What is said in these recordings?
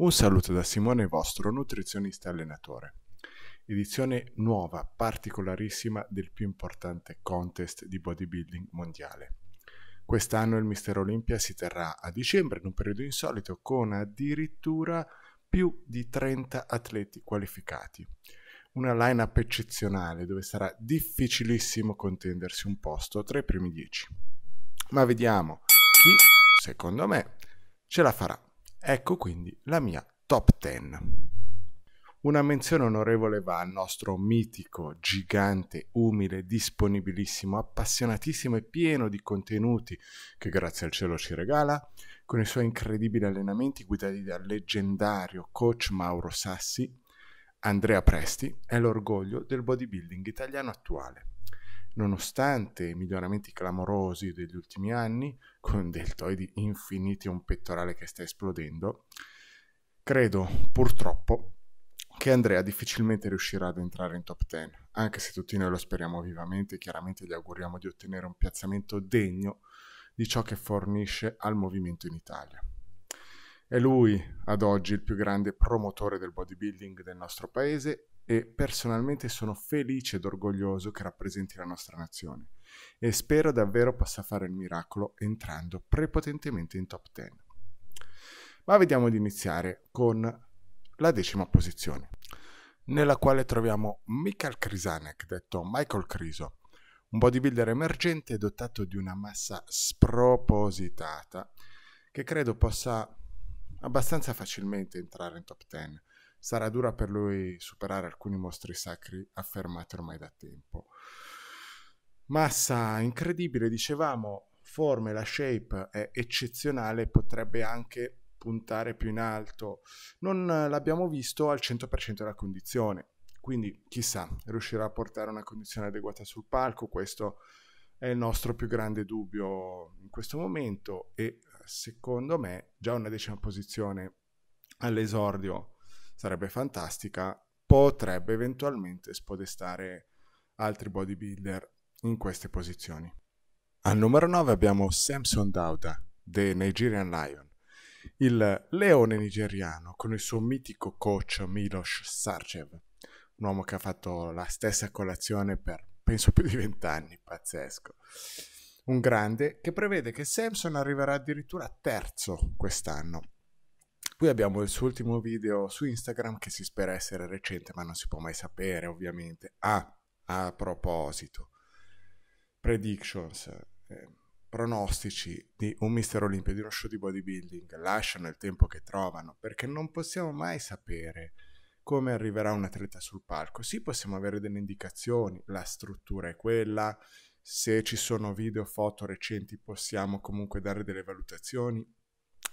Un saluto da Simone, vostro nutrizionista e allenatore. Edizione nuova, particolarissima del più importante contest di bodybuilding mondiale. Quest'anno il Mister Olimpia si terrà a dicembre, in un periodo insolito, con addirittura più di 30 atleti qualificati. Una line-up eccezionale dove sarà difficilissimo contendersi un posto tra i primi 10. Ma vediamo chi, secondo me, ce la farà. Ecco quindi la mia top 10. Una menzione onorevole va al nostro mitico, gigante, umile, disponibilissimo, appassionatissimo e pieno di contenuti che grazie al cielo ci regala, con i suoi incredibili allenamenti guidati dal leggendario coach Mauro Sassi, Andrea Presti è l'orgoglio del bodybuilding italiano attuale nonostante i miglioramenti clamorosi degli ultimi anni, con deltoidi infiniti e un pettorale che sta esplodendo, credo purtroppo che Andrea difficilmente riuscirà ad entrare in top 10, anche se tutti noi lo speriamo vivamente e chiaramente gli auguriamo di ottenere un piazzamento degno di ciò che fornisce al movimento in Italia. È lui ad oggi il più grande promotore del bodybuilding del nostro paese e personalmente sono felice ed orgoglioso che rappresenti la nostra nazione e spero davvero possa fare il miracolo entrando prepotentemente in top 10. Ma vediamo di iniziare con la decima posizione, nella quale troviamo Michael Krisanek, detto Michael Criso, un bodybuilder emergente dotato di una massa spropositata che credo possa abbastanza facilmente entrare in top 10 sarà dura per lui superare alcuni mostri sacri affermati ormai da tempo. Massa incredibile, dicevamo, forme, la shape è eccezionale potrebbe anche puntare più in alto. Non l'abbiamo visto al 100% della condizione, quindi chissà, riuscirà a portare una condizione adeguata sul palco, questo è il nostro più grande dubbio in questo momento e secondo me già una decima posizione all'esordio sarebbe fantastica, potrebbe eventualmente spodestare altri bodybuilder in queste posizioni. Al numero 9 abbiamo Samson Dauda, The Nigerian Lion, il leone nigeriano con il suo mitico coach Milos Sarcev, un uomo che ha fatto la stessa colazione per penso più di vent'anni, pazzesco. Un grande che prevede che Samson arriverà addirittura terzo quest'anno Qui abbiamo il suo ultimo video su Instagram che si spera essere recente, ma non si può mai sapere, ovviamente. Ah, a proposito, predictions, eh, pronostici di un Mister Olimpia, di uno show di bodybuilding, lasciano il tempo che trovano, perché non possiamo mai sapere come arriverà un atleta sul palco. Sì, possiamo avere delle indicazioni, la struttura è quella, se ci sono video, foto recenti possiamo comunque dare delle valutazioni,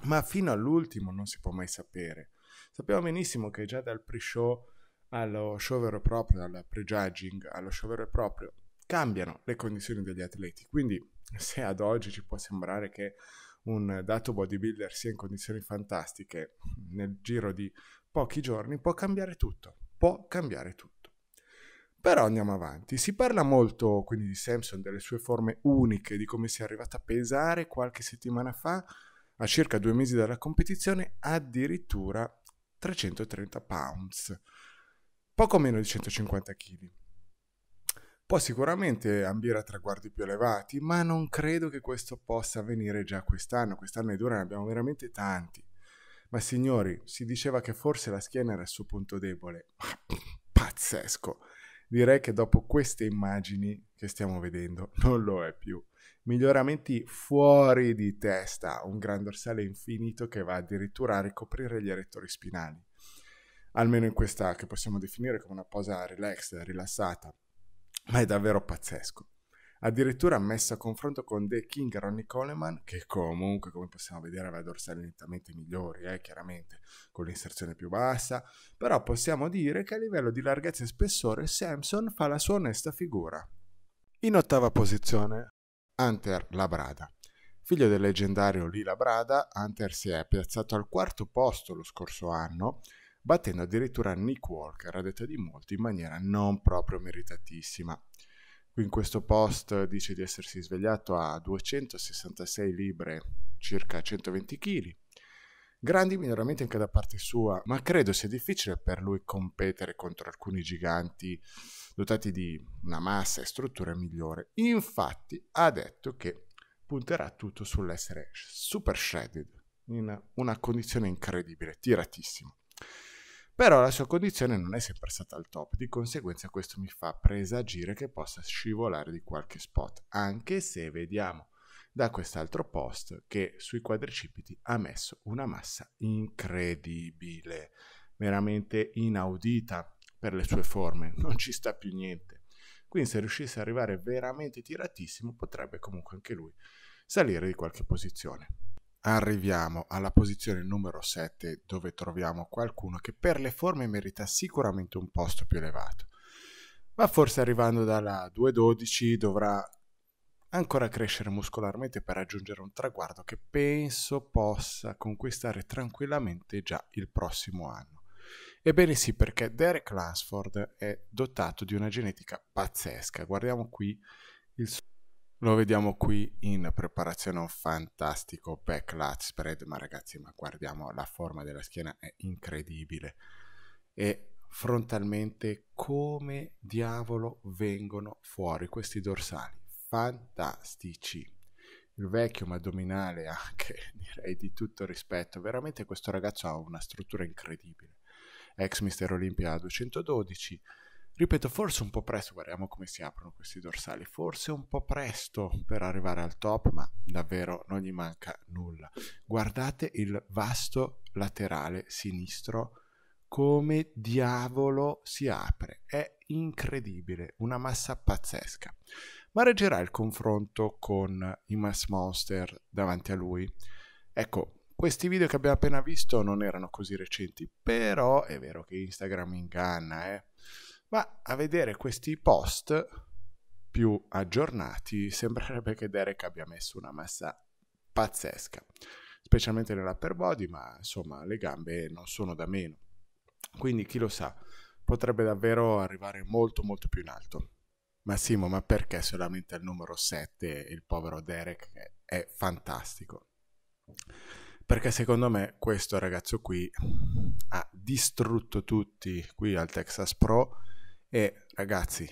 ma fino all'ultimo non si può mai sapere. Sappiamo benissimo che già dal pre-show allo show vero e proprio, dal pre-judging allo show vero e proprio, cambiano le condizioni degli atleti. Quindi se ad oggi ci può sembrare che un dato bodybuilder sia in condizioni fantastiche, nel giro di pochi giorni può cambiare tutto, può cambiare tutto. Però andiamo avanti, si parla molto quindi di Samson, delle sue forme uniche, di come sia arrivata a pesare qualche settimana fa a circa due mesi dalla competizione addirittura 330 pounds, poco meno di 150 kg. Può sicuramente ambire a traguardi più elevati, ma non credo che questo possa avvenire già quest'anno. Quest'anno è dura ne abbiamo veramente tanti. Ma signori, si diceva che forse la schiena era il suo punto debole. Pazzesco! Direi che dopo queste immagini che stiamo vedendo non lo è più miglioramenti fuori di testa, un gran dorsale infinito che va addirittura a ricoprire gli erettori spinali, almeno in questa che possiamo definire come una posa relaxed, rilassata, ma è davvero pazzesco. Addirittura messa a confronto con The King Ronnie Coleman, che comunque, come possiamo vedere, aveva dorsali nettamente migliori, eh, chiaramente, con l'inserzione più bassa, però possiamo dire che a livello di larghezza e spessore Samson fa la sua onesta figura. In ottava posizione Hunter Labrada. Figlio del leggendario Lee Labrada, Hunter si è piazzato al quarto posto lo scorso anno, battendo addirittura Nick Walker, a detta di molti, in maniera non proprio meritatissima. Qui in questo post dice di essersi svegliato a 266 libbre, circa 120 kg. Grandi miglioramenti anche da parte sua, ma credo sia difficile per lui competere contro alcuni giganti dotati di una massa e struttura migliore. Infatti ha detto che punterà tutto sull'essere super shredded, in una condizione incredibile, tiratissimo. Però la sua condizione non è sempre stata al top, di conseguenza questo mi fa presagire che possa scivolare di qualche spot, anche se vediamo da quest'altro post che sui quadricipiti ha messo una massa incredibile, veramente inaudita per le sue forme, non ci sta più niente. Quindi se riuscisse ad arrivare veramente tiratissimo potrebbe comunque anche lui salire di qualche posizione. Arriviamo alla posizione numero 7 dove troviamo qualcuno che per le forme merita sicuramente un posto più elevato. Ma forse arrivando dalla 2.12 dovrà ancora crescere muscolarmente per raggiungere un traguardo che penso possa conquistare tranquillamente già il prossimo anno. Ebbene sì, perché Derek Lansford è dotato di una genetica pazzesca. Guardiamo qui il suo lo vediamo qui in preparazione a un fantastico backlat spread, ma ragazzi, ma guardiamo la forma della schiena è incredibile. E frontalmente come diavolo vengono fuori questi dorsali? Fantastici. Il vecchio ma addominale anche, direi di tutto rispetto. Veramente questo ragazzo ha una struttura incredibile ex Mister Olimpia 212. Ripeto, forse un po' presto, guardiamo come si aprono questi dorsali, forse un po' presto per arrivare al top, ma davvero non gli manca nulla. Guardate il vasto laterale sinistro, come diavolo si apre, è incredibile, una massa pazzesca. Ma reggerà il confronto con i Mass Monster davanti a lui? Ecco, questi video che abbiamo appena visto non erano così recenti, però è vero che Instagram inganna, eh. Ma a vedere questi post più aggiornati sembrerebbe che Derek abbia messo una massa pazzesca, specialmente nell'upper body, ma insomma le gambe non sono da meno. Quindi chi lo sa, potrebbe davvero arrivare molto molto più in alto. Massimo, ma perché solamente al numero 7 il povero Derek è fantastico? Perché secondo me questo ragazzo qui ha distrutto tutti qui al Texas Pro e ragazzi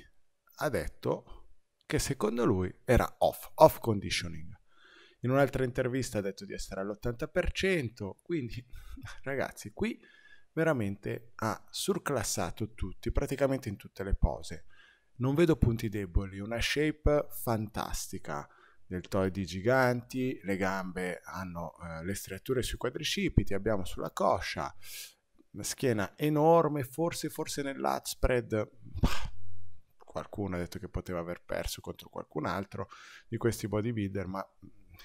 ha detto che secondo lui era off, off conditioning. In un'altra intervista ha detto di essere all'80%, quindi ragazzi qui veramente ha surclassato tutti, praticamente in tutte le pose. Non vedo punti deboli, una shape fantastica deltoidi giganti, le gambe hanno eh, le striature sui quadricipiti, abbiamo sulla coscia, una schiena enorme, forse, forse nell'outspread qualcuno ha detto che poteva aver perso contro qualcun altro di questi bodybuilder, ma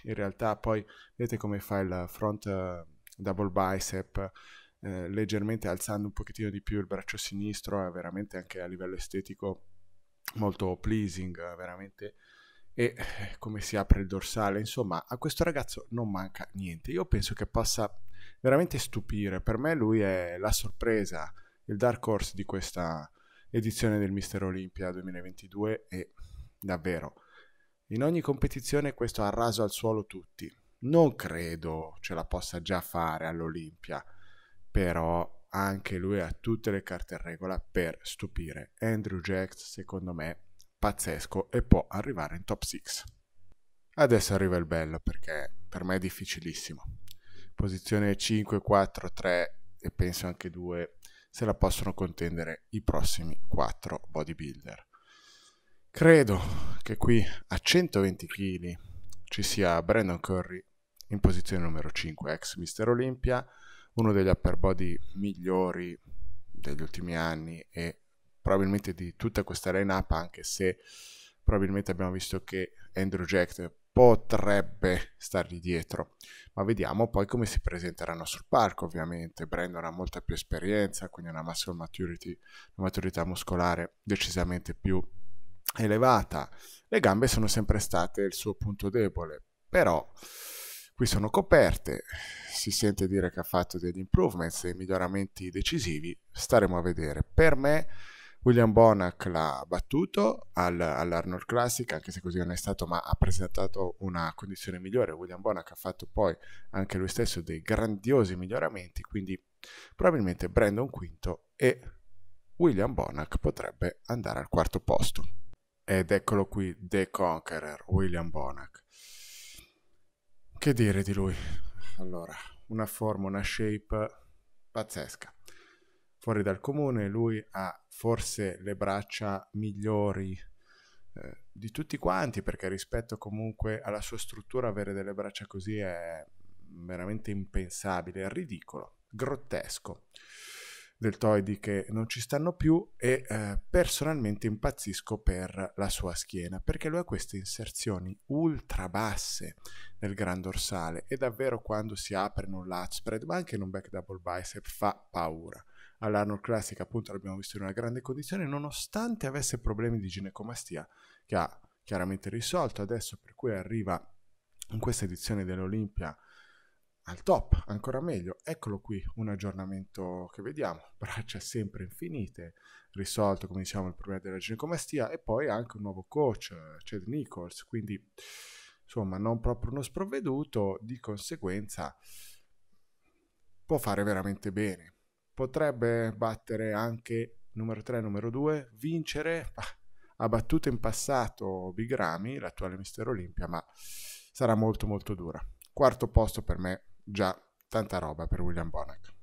in realtà poi vedete come fa il front eh, double bicep eh, leggermente alzando un pochettino di più il braccio sinistro, è veramente anche a livello estetico molto pleasing, eh, veramente e eh, come si apre il dorsale, insomma a questo ragazzo non manca niente, io penso che possa veramente stupire, per me lui è la sorpresa, il dark horse di questa edizione del Mister Olimpia 2022 e davvero in ogni competizione questo ha raso al suolo tutti, non credo ce la possa già fare all'Olimpia, però anche lui ha tutte le carte in regola per stupire. Andrew Jacks, secondo me, pazzesco e può arrivare in top 6. Adesso arriva il bello perché per me è difficilissimo. Posizione 5, 4, 3 e penso anche 2 se la possono contendere i prossimi 4 bodybuilder. Credo che qui a 120 kg ci sia Brandon Curry in posizione numero 5, ex Mister Olympia, uno degli upper body migliori degli ultimi anni e probabilmente di tutta questa line-up, anche se probabilmente abbiamo visto che Andrew Jack potrebbe stargli dietro, ma vediamo poi come si presenteranno sul parco, ovviamente Brandon ha molta più esperienza, quindi una muscle maturity, una maturità muscolare decisamente più elevata, le gambe sono sempre state il suo punto debole, però qui sono coperte, si sente dire che ha fatto degli improvements, e miglioramenti decisivi, staremo a vedere. Per me William Bonac l'ha battuto al, all'Arnold Classic, anche se così non è stato, ma ha presentato una condizione migliore. William Bonac ha fatto poi anche lui stesso dei grandiosi miglioramenti, quindi probabilmente Brandon quinto e William Bonac potrebbe andare al quarto posto. Ed eccolo qui, The Conqueror, William Bonac. Che dire di lui? Allora, una forma, una shape pazzesca fuori dal comune, lui ha forse le braccia migliori eh, di tutti quanti perché rispetto comunque alla sua struttura avere delle braccia così è veramente impensabile, è ridicolo, grottesco. Deltoidi che non ci stanno più e eh, personalmente impazzisco per la sua schiena perché lui ha queste inserzioni ultra basse nel gran dorsale e davvero quando si apre in un lat spread ma anche in un back double bicep fa paura all'Arnold Classic appunto l'abbiamo visto in una grande condizione nonostante avesse problemi di ginecomastia che ha chiaramente risolto adesso per cui arriva in questa edizione dell'Olimpia al top, ancora meglio, eccolo qui un aggiornamento che vediamo, braccia sempre infinite, risolto come diciamo il problema della ginecomastia e poi anche un nuovo coach, Chad Nichols, quindi insomma non proprio uno sprovveduto, di conseguenza può fare veramente bene potrebbe battere anche numero 3, numero 2, vincere. Ha battuto in passato Bigrami, l'attuale Mister Olimpia, ma sarà molto molto dura. Quarto posto per me, già tanta roba per William Bonac.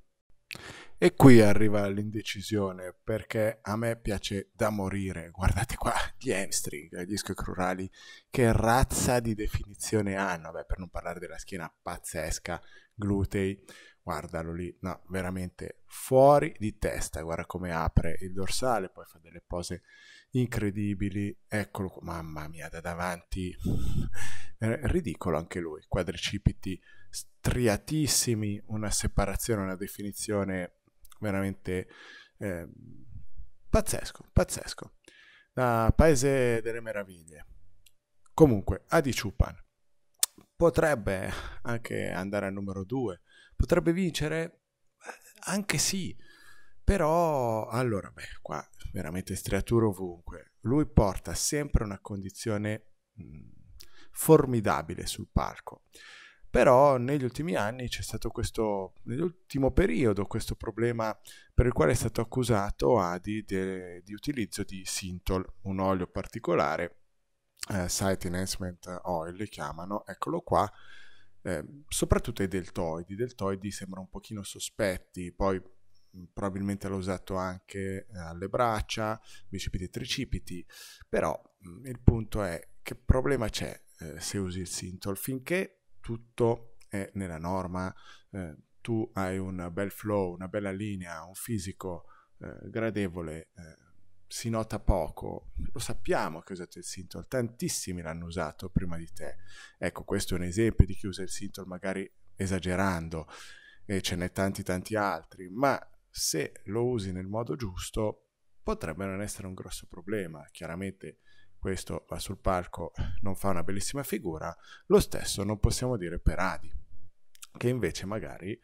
E qui arriva l'indecisione perché a me piace da morire. Guardate qua gli hamstring, gli crurali che razza di definizione hanno. Vabbè, per non parlare della schiena pazzesca, glutei guardalo lì, no, veramente fuori di testa, guarda come apre il dorsale, poi fa delle pose incredibili, eccolo, mamma mia, da davanti, ridicolo anche lui, quadricipiti striatissimi, una separazione, una definizione veramente eh, pazzesco, pazzesco, da paese delle meraviglie. Comunque, Adi Chupan potrebbe anche andare al numero 2 Potrebbe vincere? Eh, anche sì, però allora, beh, qua veramente striature ovunque. Lui porta sempre una condizione mh, mm, formidabile sul palco. Però negli ultimi anni c'è stato questo, nell'ultimo periodo, questo problema per il quale è stato accusato Adi de, di utilizzo di Sintol, un olio particolare, eh, Site Enhancement Oil li chiamano, eccolo qua, eh, soprattutto ai deltoidi. I deltoidi sembrano un pochino sospetti, poi mm, probabilmente l'ho usato anche eh, alle braccia, bicipiti e tricipiti, però mm, il punto è che problema c'è eh, se usi il Sintol finché tutto è nella norma, eh, tu hai un bel flow, una bella linea, un fisico eh, gradevole, eh, si nota poco, lo sappiamo che usate il Sintol, tantissimi l'hanno usato prima di te. Ecco, questo è un esempio di chi usa il Sintol magari esagerando e ce n'è tanti tanti altri, ma se lo usi nel modo giusto potrebbe non essere un grosso problema. Chiaramente questo va sul palco, non fa una bellissima figura, lo stesso non possiamo dire per Adi, che invece magari,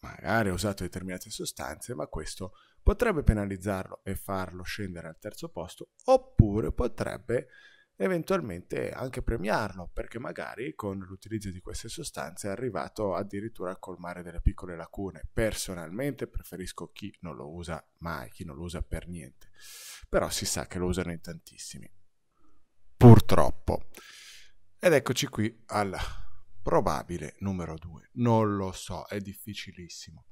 magari ha usato determinate sostanze, ma questo potrebbe penalizzarlo e farlo scendere al terzo posto, oppure potrebbe eventualmente anche premiarlo, perché magari con l'utilizzo di queste sostanze è arrivato addirittura a colmare delle piccole lacune. Personalmente preferisco chi non lo usa mai, chi non lo usa per niente, però si sa che lo usano in tantissimi. Purtroppo. Ed eccoci qui al probabile numero 2. Non lo so, è difficilissimo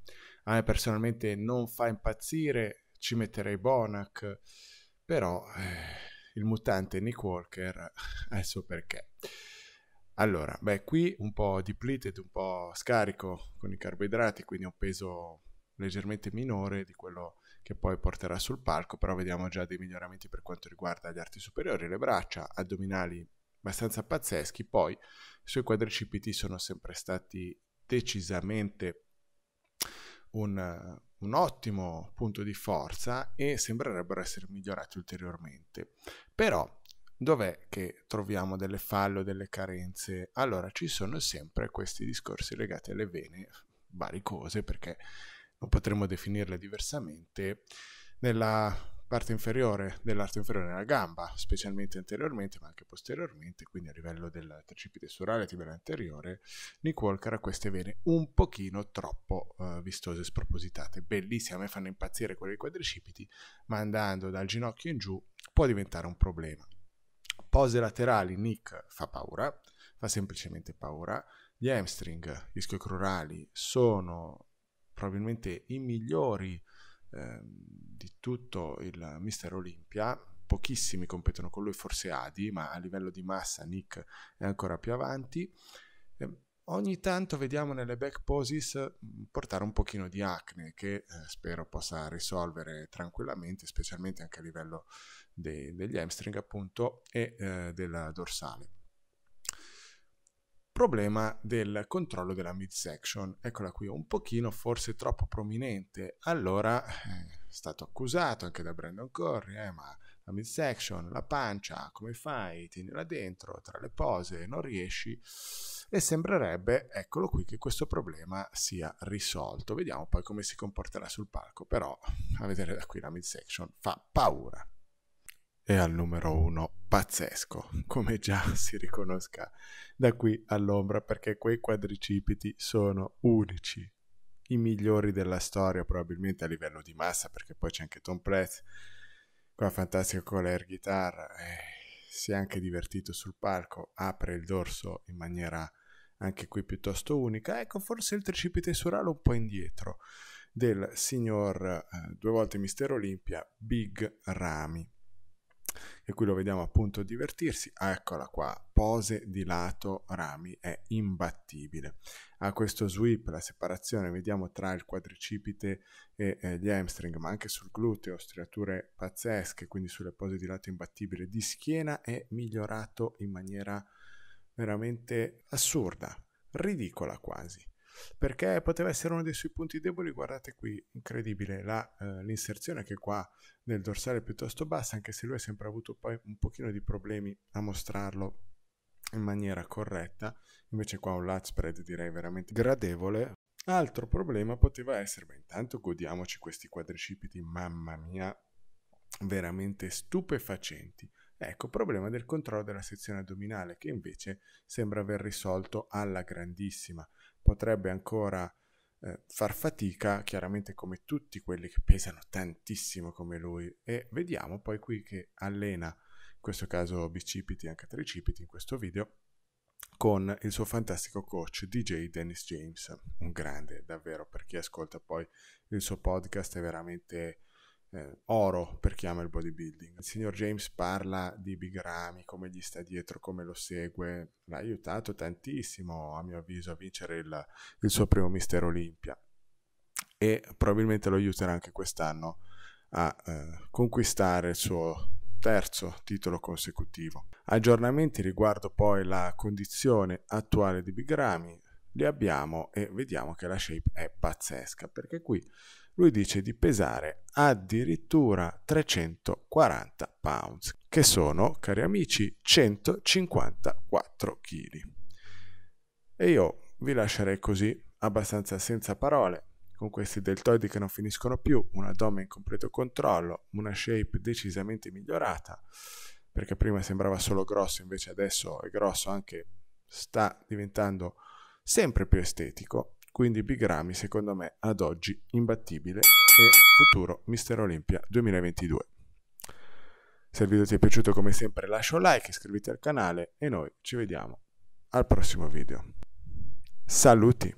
a me personalmente non fa impazzire, ci metterei Bonac, però eh, il mutante Nick Walker adesso eh, perché. Allora, beh, qui un po' depleted, un po' scarico con i carboidrati, quindi un peso leggermente minore di quello che poi porterà sul palco, però vediamo già dei miglioramenti per quanto riguarda gli arti superiori, le braccia, addominali abbastanza pazzeschi, poi i suoi quadricipiti sono sempre stati decisamente un, un ottimo punto di forza e sembrerebbero essere migliorati ulteriormente. Però dov'è che troviamo delle falle o delle carenze? Allora ci sono sempre questi discorsi legati alle vene varie cose perché non potremmo definirle diversamente nella parte inferiore dell'arto inferiore della gamba, specialmente anteriormente ma anche posteriormente, quindi a livello del tricipite surale tibero anteriore, Nick Walker ha queste vene un pochino troppo uh, vistose e spropositate. Bellissime, a me fanno impazzire quelle dei quadricipiti, ma andando dal ginocchio in giù può diventare un problema. Pose laterali, Nick fa paura, fa semplicemente paura. Gli hamstring, gli schiocrurali sono probabilmente i migliori Ehm, di tutto il Mister Olimpia, pochissimi competono con lui, forse Adi, ma a livello di massa Nick è ancora più avanti. Eh, ogni tanto vediamo nelle back poses mm, portare un pochino di acne che eh, spero possa risolvere tranquillamente, specialmente anche a livello dei, degli hamstring appunto e eh, della dorsale problema del controllo della midsection. Eccola qui, un pochino forse troppo prominente. Allora eh, è stato accusato anche da Brandon Corry, eh, ma la midsection, la pancia, come fai? Tienila dentro, tra le pose, non riesci. E sembrerebbe, eccolo qui, che questo problema sia risolto. Vediamo poi come si comporterà sul palco, però a vedere da qui la midsection fa paura e al numero uno pazzesco, mm. come già si riconosca da qui all'ombra, perché quei quadricipiti sono unici, i migliori della storia probabilmente a livello di massa, perché poi c'è anche Tom Platz, qua fantastico con l'air guitar, eh, si è anche divertito sul palco, apre il dorso in maniera anche qui piuttosto unica, ecco forse il tricipite suralo un po' indietro del signor eh, due volte Mister Olimpia Big Rami e qui lo vediamo appunto divertirsi. Ah, eccola qua, pose di lato rami è imbattibile. Ha questo sweep, la separazione, vediamo tra il quadricipite e eh, gli hamstring, ma anche sul gluteo, striature pazzesche, quindi sulle pose di lato imbattibile di schiena è migliorato in maniera veramente assurda, ridicola quasi perché poteva essere uno dei suoi punti deboli. Guardate qui, incredibile, la, eh, l'inserzione che qua nel dorsale è piuttosto bassa, anche se lui ha sempre avuto poi un pochino di problemi a mostrarlo in maniera corretta, invece qua un lat spread direi veramente gradevole. Altro problema poteva essere, ma intanto godiamoci questi quadricipiti, mamma mia, veramente stupefacenti. Ecco, problema del controllo della sezione addominale che invece sembra aver risolto alla grandissima potrebbe ancora eh, far fatica, chiaramente come tutti quelli che pesano tantissimo come lui. E vediamo poi qui che allena, in questo caso bicipiti, e anche tricipiti in questo video, con il suo fantastico coach DJ Dennis James, un grande davvero per chi ascolta poi il suo podcast è veramente eh, oro per chi ama il bodybuilding. Il signor James parla di bigrami, come gli sta dietro, come lo segue, l'ha aiutato tantissimo a mio avviso a vincere il, il suo primo Mister Olimpia e probabilmente lo aiuterà anche quest'anno a eh, conquistare il suo terzo titolo consecutivo. Aggiornamenti riguardo poi la condizione attuale di bigrami. li abbiamo e vediamo che la shape è pazzesca perché qui lui dice di pesare addirittura 340 pounds, che sono, cari amici, 154 kg. E io vi lascerei così, abbastanza senza parole, con questi deltoidi che non finiscono più, un addome in completo controllo, una shape decisamente migliorata, perché prima sembrava solo grosso, invece adesso è grosso anche, sta diventando sempre più estetico quindi Bigrami, secondo me, ad oggi imbattibile e futuro Mister Olimpia 2022. Se il video ti è piaciuto come sempre lascia un like, iscriviti al canale e noi ci vediamo al prossimo video. Saluti!